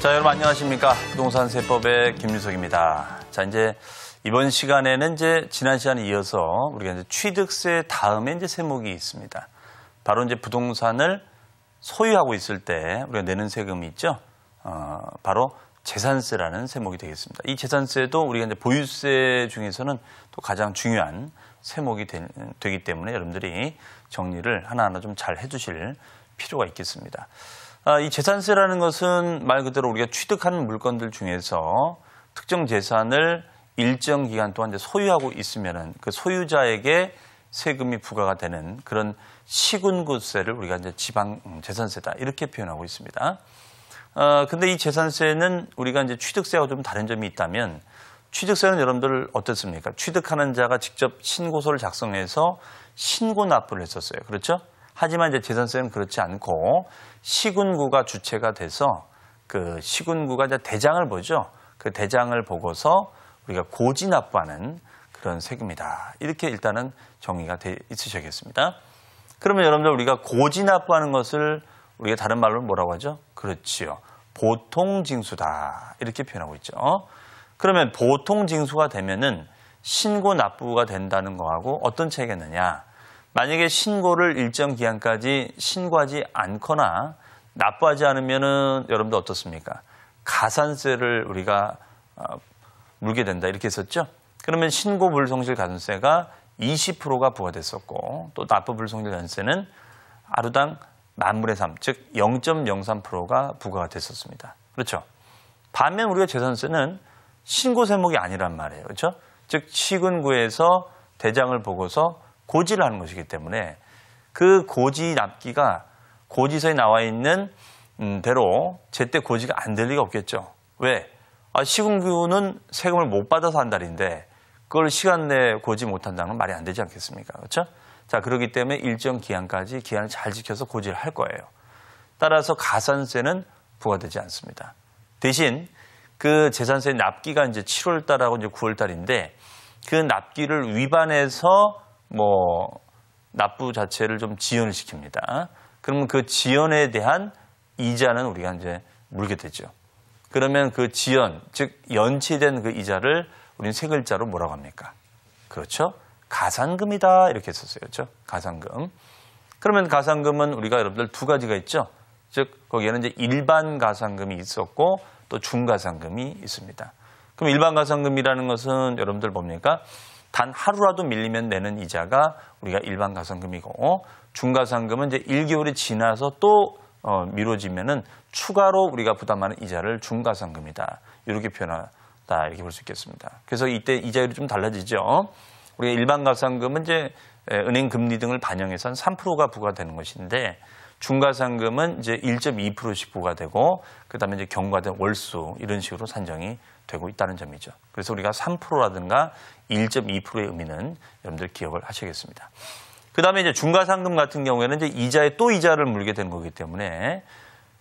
자, 여러분 안녕하십니까. 부동산 세법의 김유석입니다. 자, 이제 이번 시간에는 이제 지난 시간에 이어서 우리가 이제 취득세 다음에 이제 세목이 있습니다. 바로 이제 부동산을 소유하고 있을 때 우리가 내는 세금이 있죠. 어, 바로 재산세라는 세목이 되겠습니다. 이 재산세도 우리가 이제 보유세 중에서는 또 가장 중요한 세목이 되, 되기 때문에 여러분들이 정리를 하나하나 좀 잘 해주실 필요가 있겠습니다. 아, 이 재산세라는 것은 말 그대로 우리가 취득하는 물건들 중에서 특정 재산을 일정 기간 동안 이제 소유하고 있으면은 그 소유자에게 세금이 부과가 되는 그런 시군구세를 우리가 이제 지방 음, 재산세다 이렇게 표현하고 있습니다. 어, 근데 이 재산세는 우리가 이제 취득세와좀 다른 점이 있다면 취득세는 여러분들 어떻습니까? 취득하는 자가 직접 신고서를 작성해서 신고 납부를 했었어요. 그렇죠? 하지만 이제 지선세는 그렇지 않고 시군구가 주체가 돼서 그 시군구가 이제 대장을 보죠. 그 대장을 보고서 우리가 고지 납부하는 그런 세금이다. 이렇게 일단은 정의가 돼 있으셔야겠습니다. 그러면 여러분들 우리가 고지 납부하는 것을 우리가 다른 말로 뭐라고 하죠? 그렇지요. 보통 징수다. 이렇게 표현하고 있죠. 그러면 보통 징수가 되면은 신고 납부가 된다는 거하고 어떤 차이겠느냐? 만약에 신고를 일정 기한까지 신고하지 않거나 납부하지 않으면 여러분들 어떻습니까? 가산세를 우리가 어, 물게 된다 이렇게 했었죠. 그러면 신고 불성실 가산세가 20%가 부과됐었고 또 납부 불성실 가산세는 하루당 만물의 3, 즉 0.03%가 부과가 됐었습니다. 그렇죠? 반면 우리가 재산세는 신고 세목이 아니란 말이에요. 그렇죠? 즉 시군구에서 대장을 보고서 고지를 하는 것이기 때문에 그 고지 납기가 고지서에 나와 있는 음, 대로 제때 고지가 안 될 리가 없겠죠. 왜? 아, 시군구는 세금을 못 받아서 한 달인데 그걸 시간 내에 고지 못한다는 건 말이 안 되지 않겠습니까? 그렇죠? 자, 그렇기 때문에 일정 기한까지 기한을 잘 지켜서 고지를 할 거예요. 따라서 가산세는 부과되지 않습니다. 대신 그 재산세 납기가 이제 7월달하고 이제 9월달인데 그 납기를 위반해서 뭐 납부 자체를 좀 지연을 시킵니다. 그러면 그 지연에 대한 이자는 우리가 이제 물게 되죠. 그러면 그 지연, 즉 연체된 그 이자를 우리는 세 글자로 뭐라고 합니까? 그렇죠? 가산금이다 이렇게 썼어요. 그렇죠? 가산금. 그러면 가산금은 우리가 여러분들 두 가지가 있죠. 즉 거기에는 이제 일반 가산금이 있었고 또 중가산금이 있습니다. 그럼 일반 가산금이라는 것은 여러분들 뭡니까? 단 하루라도 밀리면 내는 이자가 우리가 일반 가산금이고 어? 중가산금은 이제 1개월이 지나서 또 어, 미뤄지면은 추가로 우리가 부담하는 이자를 중가산금이다 이렇게 표현하다 이렇게 볼 수 있겠습니다. 그래서 이때 이자율이 좀 달라지죠. 어? 우리가 일반 가산금은 이제 은행 금리 등을 반영해서 한 3%가 부과되는 것인데 중과상금은 이제 1.2%씩 부과되고 그다음에 이제 경과된 월수 이런 식으로 산정이 되고 있다는 점이죠. 그래서 우리가 3%라든가 1.2%의 의미는 여러분들 기억을 하셔야겠습니다. 그다음에 이제 중과상금 같은 경우에는 이제 이자에 또 이자를 물게 되는 거기 때문에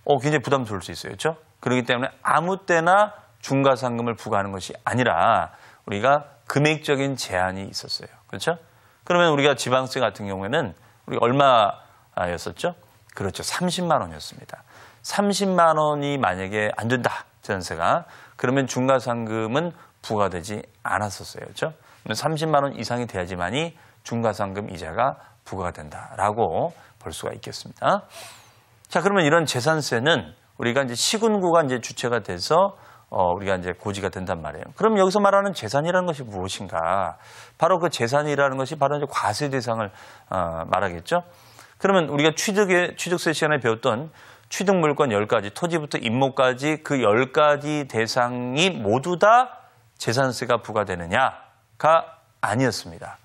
어 굉장히 부담스러울 수 있어요. 그렇죠? 그렇기 때문에 아무 때나 중과상금을 부과하는 것이 아니라 우리가 금액적인 제한이 있었어요. 그렇죠? 그러면 우리가 지방세 같은 경우에는 우리 얼마였었죠? 그렇죠. 30만 원이었습니다. 30만 원이 만약에 안 된다. 전세가. 그러면 중과상금은 부과되지 않았었어요. 그렇죠? 30만 원 이상이 돼야지만이 중과상금 이자가 부과가 된다라고 볼 수가 있겠습니다. 자, 그러면 이런 재산세는 우리가 이제 시군구가 이제 주체가 돼서 어, 우리가 이제 고지가 된단 말이에요. 그럼 여기서 말하는 재산이라는 것이 무엇인가? 바로 그 재산이라는 것이 바로 이제 과세 대상을 어, 말하겠죠. 그러면 우리가 취득의, 취득세 시간에 배웠던 취득물건 10가지, 토지부터 임목까지 그 10가지 대상이 모두 다 재산세가 부과되느냐가 아니었습니다.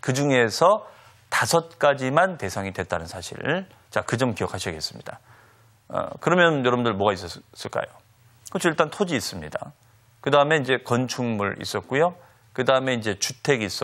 그 중에서 다섯 가지만 대상이 됐다는 사실을 자, 그 점 기억하셔야겠습니다. 어, 그러면 여러분들 뭐가 있었을까요? 그렇죠. 일단 토지 있습니다. 그 다음에 이제 건축물 있었고요. 그 다음에 이제 주택이 있었고